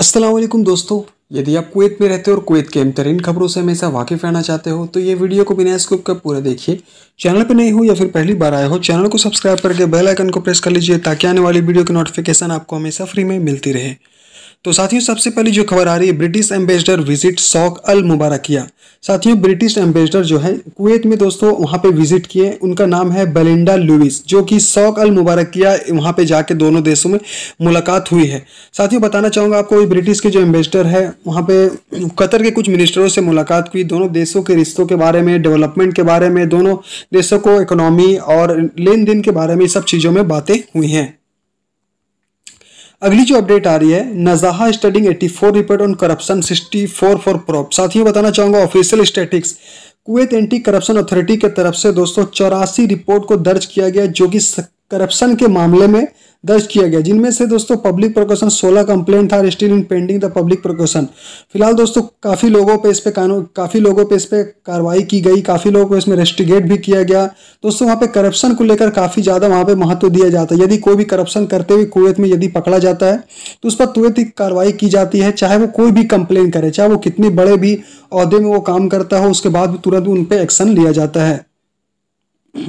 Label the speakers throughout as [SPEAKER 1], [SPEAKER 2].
[SPEAKER 1] असलम दोस्तों यदि आप कुवैत में रहते हो और कुवैत के अहम तरीन खबरों से हमेशा वाकिफ रहना चाहते हो तो ये वीडियो को बिना स्कूप का पूरा देखिए चैनल पर नहीं हो या फिर पहली बार आए हो चैनल को सब्सक्राइब करके बेल आइकन को प्रेस कर लीजिए ताकि आने वाली वीडियो की नोटिफिकेशन आपको हमेशा फ्री में मिलती रहे तो साथियों सबसे पहले जो खबर आ रही है ब्रिटिश एम्बेसडर विजिट शौक अल मुबारकिया साथियों ब्रिटिश एम्बेसडर जो है कुवैत में दोस्तों वहाँ पे विजिट किए उनका नाम है बेलिंडा लुइस जो कि शौक अल मुबारकिया वहाँ पे जाके दोनों देशों में मुलाकात हुई है साथियों बताना चाहूँगा आपको ब्रिटिश के जो एम्बेसडर है वहाँ पे कतर के कुछ मिनिस्टरों से मुलाकात हुई दोनों देशों के रिश्तों के बारे में डेवलपमेंट के बारे में दोनों देशों को इकोनॉमी और लेन देन के बारे में सब चीज़ों में बातें हुई हैं अगली जो अपडेट आ रही है नजाहा standing 84 report on corruption 64 for प्रॉप साथियों बताना चाहूंगा official statistics Kuwait anti corruption authority के तरफ से दोस्तों चौरासी रिपोर्ट को दर्ज किया गया जो कि करप्शन के मामले में दर्ज किया गया जिनमें से दोस्तों पब्लिक प्रोकोशन सोलह कंप्लेंट था still in pending the public prosecution फिलहाल दोस्तों काफ़ी लोगों पे इस पे कानून काफ़ी लोगों पे इस पे कार्रवाई की गई काफ़ी लोगों को इसमें रेस्टिगेट भी किया गया दोस्तों वहाँ पे करप्शन को लेकर काफ़ी ज़्यादा वहाँ पे महत्व दिया जाता है यदि कोई भी करप्शन करते हुए कुवैत में यदि पकड़ा जाता है तो उस पर तुरंत ही कार्रवाई की जाती है चाहे वो कोई भी कंप्लेन करे चाहे वो कितने बड़े भी अहदे में वो काम करता हो उसके बाद भी तुरंत उन पर एक्शन लिया जाता है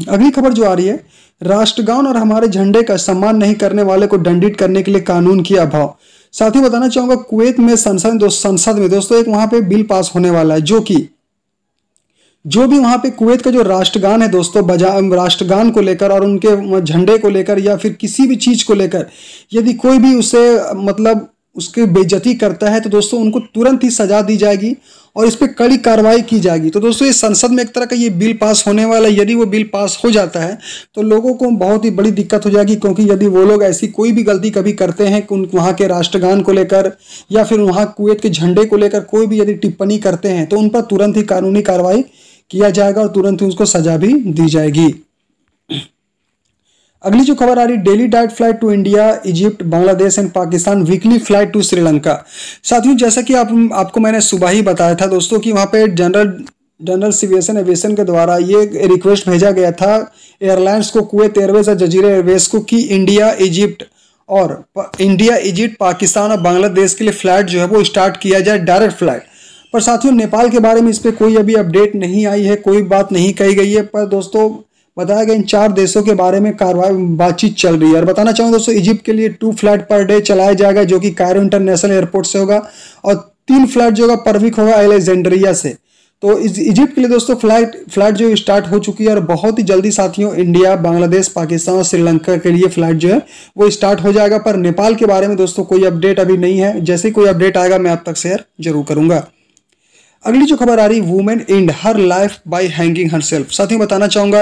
[SPEAKER 1] अगली खबर जो आ रही है राष्ट्रगान और हमारे झंडे का सम्मान नहीं करने वाले को दंडित करने के लिए कानून की अभाव साथ ही बताना चाहूंगा कुवैत में संसद संसद में दोस्तों एक वहां पे बिल पास होने वाला है जो कि जो भी वहां पे कुवैत का जो राष्ट्रगान है दोस्तों बजा राष्ट्रगान को लेकर और उनके झंडे को लेकर या फिर किसी भी चीज़ को लेकर यदि कोई भी उसे मतलब उसकी बेजती करता है तो दोस्तों उनको तुरंत ही सजा दी जाएगी और इस पर कड़ी कार्रवाई की जाएगी तो दोस्तों ये संसद में एक तरह का ये बिल पास होने वाला है यदि वो बिल पास हो जाता है तो लोगों को बहुत ही बड़ी दिक्कत हो जाएगी क्योंकि यदि वो लोग ऐसी कोई भी गलती कभी करते हैं कि वहाँ के राष्ट्रगान को लेकर या फिर वहाँ कुवैत के झंडे को लेकर कोई भी यदि टिप्पणी करते हैं तो उन पर तुरंत ही कानूनी कार्रवाई किया जाएगा और तुरंत ही उसको सजा भी दी जाएगी अगली जो खबर आ रही डेली डाइट flight to India Egypt Bangladesh and Pakistan weekly flight to Sri Lanka साथियों जैसा कि आप आपको मैंने सुबह ही बताया था दोस्तों कि वहाँ पे जनरल जनरल सिविएशन एविएशन के द्वारा ये रिक्वेस्ट भेजा गया था एयरलाइंस को कुवैत एयरवेज और जजीरे एयरवेज को कि इंडिया इजिप्ट और इंडिया इजिप्ट पाकिस्तान और बांग्लादेश के लिए फ्लाइट जो है वो स्टार्ट किया जाए डायरेक्ट फ्लाइट पर साथियों नेपाल के बारे में इस पर कोई अभी अपडेट नहीं आई है कोई बात नहीं कही गई है पर दोस्तों बताया गया इन चार देशों के बारे में कार्रवाई बातचीत चल रही है और बताना चाहूँगा दोस्तों इजिप्ट के लिए टू फ्लाइट पर डे चलाया जाएगा जो कि कायरो इंटरनेशनल एयरपोर्ट से होगा और तीन फ्लाइट जो होगा पर वीक होगा एलेक्जेंड्रिया से तो इजिप्ट के लिए दोस्तों फ्लाइट फ्लाइट जो स्टार्ट हो चुकी है और बहुत ही जल्दी साथियों इंडिया बांग्लादेश पाकिस्तान और श्रीलंका के लिए फ्लाइट जो है वो स्टार्ट हो जाएगा पर नेपाल के बारे में दोस्तों कोई अपडेट अभी नहीं है जैसे कोई अपडेट आएगा मैं आप तक शेयर जरूर करूंगा अगली जो खबर आ रही women ends her life by hanging herself साथियों बताना चाहूंगा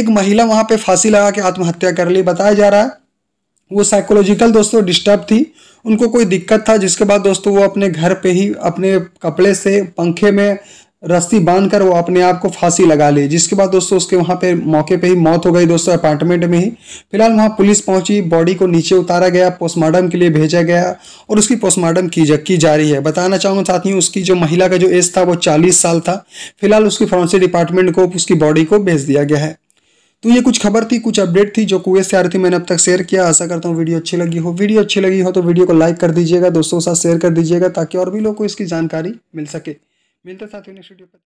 [SPEAKER 1] एक महिला वहां पे फांसी लगा के आत्महत्या कर ली बताया जा रहा है वो साइकोलॉजिकल दोस्तों डिस्टर्ब थी उनको कोई दिक्कत था जिसके बाद दोस्तों वो अपने घर पे ही अपने कपड़े से पंखे में रस्सी बांध कर वो अपने आप को फांसी लगा ली जिसके बाद दोस्तों उसके वहाँ पे मौके पे ही मौत हो गई दोस्तों अपार्टमेंट में ही फिलहाल वहाँ पुलिस पहुंची बॉडी को नीचे उतारा गया पोस्टमार्टम के लिए भेजा गया और उसकी पोस्टमार्टम की जा की जा रही है बताना चाहूँगा साथ ही उसकी जो महिला का जो एज था वो चालीस साल था फिलहाल उसकी फॉरेंसिक डिपार्टमेंट को उसकी बॉडी को भेज दिया गया है तो ये कुछ खबर थी कुछ अपडेट थी जो कुएं से आ रही थी मैंने अब तक शेयर किया आशा करता हूँ वीडियो अच्छी लगी हो वीडियो अच्छी लगी हो तो वीडियो को लाइक कर दीजिएगा दोस्तों के साथ शेयर कर दीजिएगा ताकि और भी लोग को इसकी जानकारी मिल सके मिलते साथियों नेक्स्ट वीडियो पर